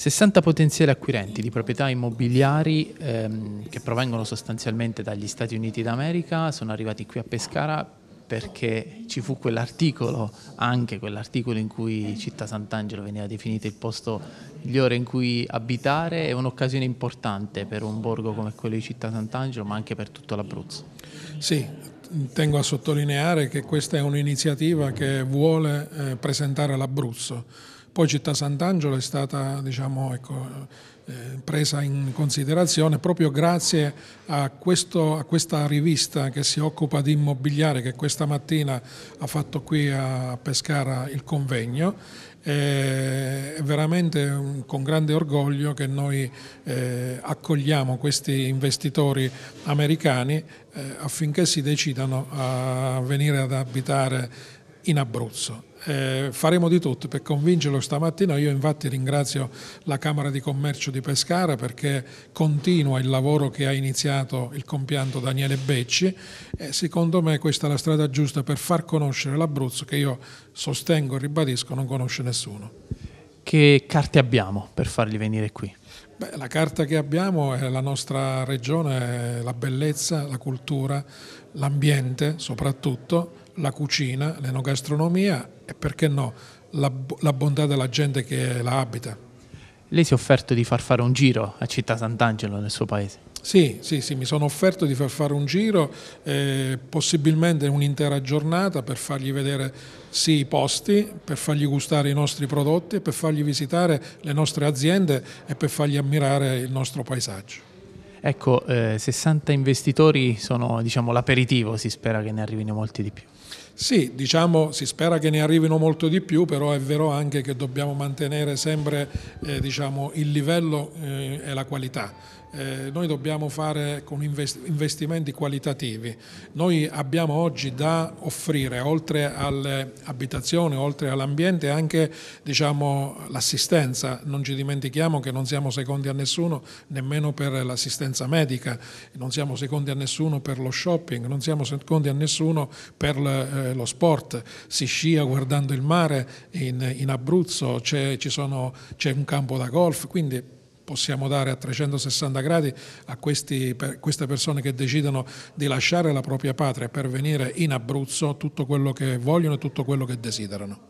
60 potenziali acquirenti di proprietà immobiliari ehm, che provengono sostanzialmente dagli Stati Uniti d'America sono arrivati qui a Pescara perché ci fu quell'articolo, anche quell'articolo in cui Città Sant'Angelo veniva definito il posto migliore in cui abitare, è un'occasione importante per un borgo come quello di Città Sant'Angelo, ma anche per tutto l'Abruzzo. Sì, tengo a sottolineare che questa è un'iniziativa che vuole eh, presentare l'Abruzzo poi Città Sant'Angelo è stata diciamo, ecco, eh, presa in considerazione proprio grazie a, questo, a, questa rivista che si occupa di immobiliare che questa mattina ha fatto qui a Pescara il convegno. Eh, è veramente con grande orgoglio che noi eh, accogliamo questi investitori americani eh, affinché si decidano a venire ad abitare in Abruzzo eh, faremo di tutto per convincerlo stamattina. Io infatti ringrazio la Camera di Commercio di Pescara perché continua il lavoro che ha iniziato il compianto Daniele Becci e secondo me questa è la strada giusta per far conoscere l'Abruzzo che io sostengo e ribadisco non conosce nessuno. Che carte abbiamo per farli venire qui? Beh, la carta che abbiamo è la nostra regione, la bellezza, la cultura, l'ambiente soprattutto, la cucina, l'enogastronomia e perché no, la, la bontà della gente che la abita. Lei si è offerto di far fare un giro a Città Sant'Angelo nel suo paese? Sì, sì, sì, mi sono offerto di far fare un giro, eh, possibilmente un'intera giornata per fargli vedere sì i posti, per fargli gustare i nostri prodotti, per fargli visitare le nostre aziende e per fargli ammirare il nostro paesaggio. Ecco, eh, 60 investitori sono diciamo, l'aperitivo, si spera che ne arrivino molti di più. Sì, diciamo, si spera che ne arrivino molto di più, però è vero anche che dobbiamo mantenere sempre eh, diciamo, il livello eh, e la qualità. Eh, noi dobbiamo fare con investimenti qualitativi. Noi abbiamo oggi da offrire, oltre alle abitazioni, oltre all'ambiente, anche diciamo, l'assistenza. Non ci dimentichiamo che non siamo secondi a nessuno, nemmeno per l'assistenza medica, non siamo secondi a nessuno per lo shopping, non siamo secondi a nessuno per... Eh, eh, lo sport, si scia guardando il mare in, in Abruzzo, c'è, sono, c'è un campo da golf, quindi possiamo dare a 360 gradi a questi, queste persone che decidono di lasciare la propria patria per venire in Abruzzo tutto quello che vogliono e tutto quello che desiderano.